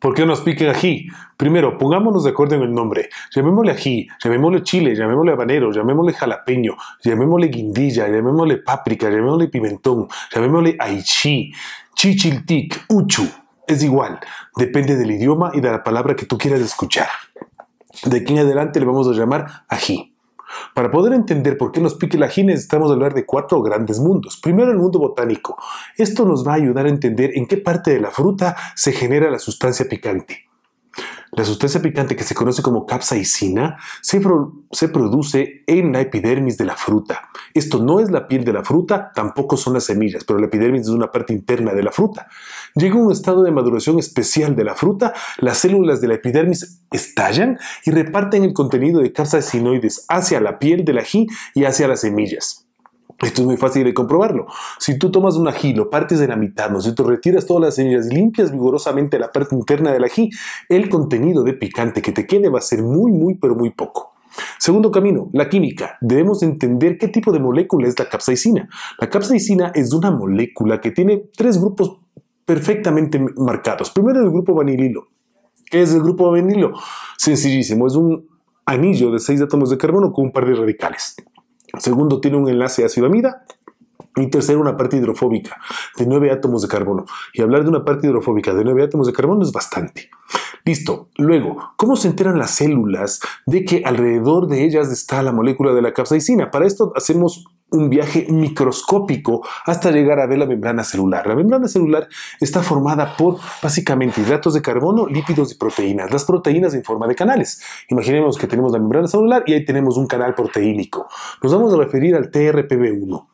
¿Por qué nos pique ají? Primero, pongámonos de acuerdo en el nombre. Llamémosle ají, llamémosle chile, llamémosle habanero, llamémosle jalapeño, llamémosle guindilla, llamémosle páprica, llamémosle pimentón, llamémosle aichi, chichiltic, uchu. Es igual, depende del idioma y de la palabra que tú quieras escuchar. De aquí en adelante le vamos a llamar ají. Para poder entender por qué los la estamos necesitamos hablar de cuatro grandes mundos. Primero el mundo botánico. Esto nos va a ayudar a entender en qué parte de la fruta se genera la sustancia picante. La sustancia picante que se conoce como capsaicina se, se, produce en la epidermis de la fruta. Esto no es la piel de la fruta, tampoco son las semillas, pero la epidermis es una parte interna de la fruta. Llega un estado de maduración especial de la fruta, las células de la epidermis estallan y reparten el contenido de capsaicinoides hacia la piel del ají y hacia las semillas. Esto es muy fácil de comprobarlo. Si tú tomas un ají, lo partes de la mitad, ¿no si tú Retiras todas las semillas y limpias vigorosamente la parte interna del ají, el contenido de picante que te quede va a ser muy, muy, pero muy poco. Segundo camino, la química. Debemos entender qué tipo de molécula es la capsaicina. La capsaicina es una molécula que tiene tres grupos perfectamente marcados. Primero el grupo vanililo. ¿Qué es el grupo vanililo? Sencillísimo, es un anillo de seis átomos de carbono con un par de radicales. Segundo, tiene un enlace ácido amida. Y tercero, una parte hidrofóbica de 9 átomos de carbono. Y hablar de una parte hidrofóbica de nueve átomos de carbono es bastante. Listo. Luego, ¿cómo se enteran las células de que alrededor de ellas está la molécula de la capsaicina? Para esto hacemos un viaje microscópico hasta llegar a ver la membrana celular. La membrana celular está formada por básicamente hidratos de carbono, lípidos y proteínas. Las proteínas en forma de canales. Imaginemos que tenemos la membrana celular y ahí tenemos un canal proteínico. Nos vamos a referir al TRPV1.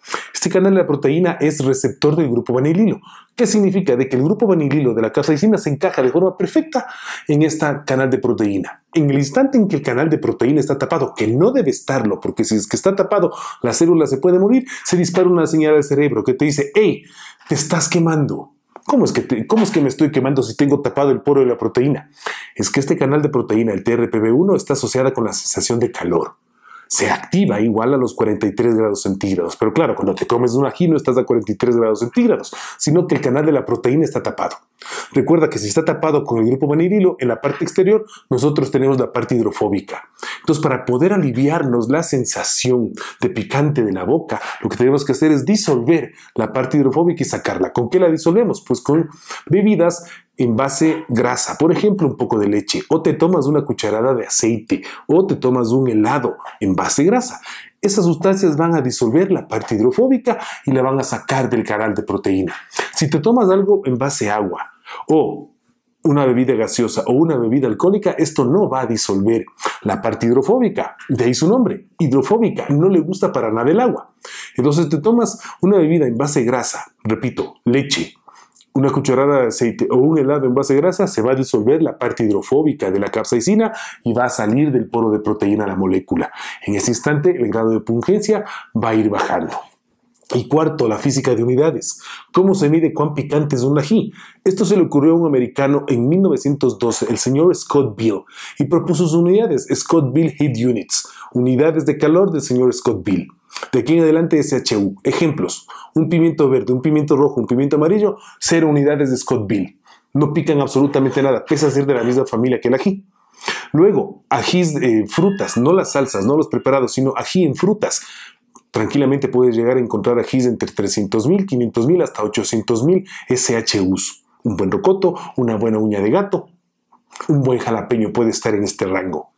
Este canal de la proteína es receptor del grupo vanililo. ¿Qué significa? De que el grupo vanililo de la capsaicina se encaja de forma perfecta en este canal de proteína. En el instante en que el canal de proteína está tapado, que no debe estarlo, porque si es que está tapado, la célula se puede morir, se dispara una señal al cerebro que te dice, hey, te estás quemando. ¿Cómo es, que ¿Cómo es que me estoy quemando si tengo tapado el poro de la proteína? Es que este canal de proteína, el TRPV1, está asociado con la sensación de calor se activa igual a los 43 grados centígrados. Pero claro, cuando te comes un ají no estás a 43 grados centígrados, sino que el canal de la proteína está tapado. Recuerda que si está tapado con el grupo vanirilo, en la parte exterior nosotros tenemos la parte hidrofóbica. Entonces, para poder aliviarnos la sensación de picante de la boca, lo que tenemos que hacer es disolver la parte hidrofóbica y sacarla. ¿Con qué la disolvemos? Pues con bebidas en base grasa, por ejemplo, un poco de leche, o te tomas una cucharada de aceite, o te tomas un helado en base grasa. Esas sustancias van a disolver la parte hidrofóbica y la van a sacar del canal de proteína. Si te tomas algo en base agua, o una bebida gaseosa o una bebida alcohólica, esto no va a disolver la parte hidrofóbica, de ahí su nombre, hidrofóbica, no le gusta para nada el agua. Entonces te tomas una bebida en base grasa, repito, leche, una cucharada de aceite o un helado en base grasa, se va a disolver la parte hidrofóbica de la capsaicina y va a salir del poro de proteína la molécula. En ese instante el grado de pungencia va a ir bajando. Y cuarto, la física de unidades. ¿Cómo se mide cuán picante es un ají? Esto se le ocurrió a un americano en 1912, el señor Scott Bill, y propuso sus unidades, Scott Bill Heat Units, unidades de calor del señor Scott Bill. De aquí en adelante SHU. Ejemplos, un pimiento verde, un pimiento rojo, un pimiento amarillo, cero unidades de Scott Bill. No pican absolutamente nada, pese a ser de la misma familia que el ají. Luego, ají en eh, frutas, no las salsas, no los preparados, sino ají en frutas. Tranquilamente puedes llegar a encontrar a entre 300.000, 500.000 hasta 800.000 SHUs. Un buen rocoto, una buena uña de gato, un buen jalapeño puede estar en este rango.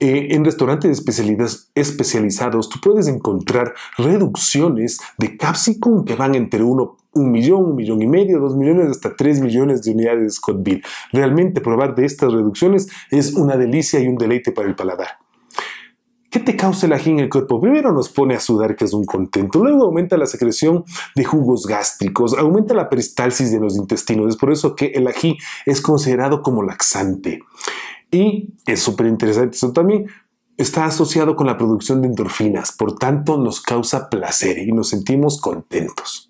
Eh, en restaurantes especialidades especializados tú puedes encontrar reducciones de capsicum que van entre 1, millón, un millón y medio, dos millones hasta tres millones de unidades de Scottville. Realmente probar de estas reducciones es una delicia y un deleite para el paladar. ¿Qué te causa el ají en el cuerpo? Primero nos pone a sudar, que es un contento. Luego aumenta la secreción de jugos gástricos, aumenta la peristalsis de los intestinos. Es por eso que el ají es considerado como laxante. Y es súper interesante eso también. Está asociado con la producción de endorfinas, por tanto nos causa placer y nos sentimos contentos.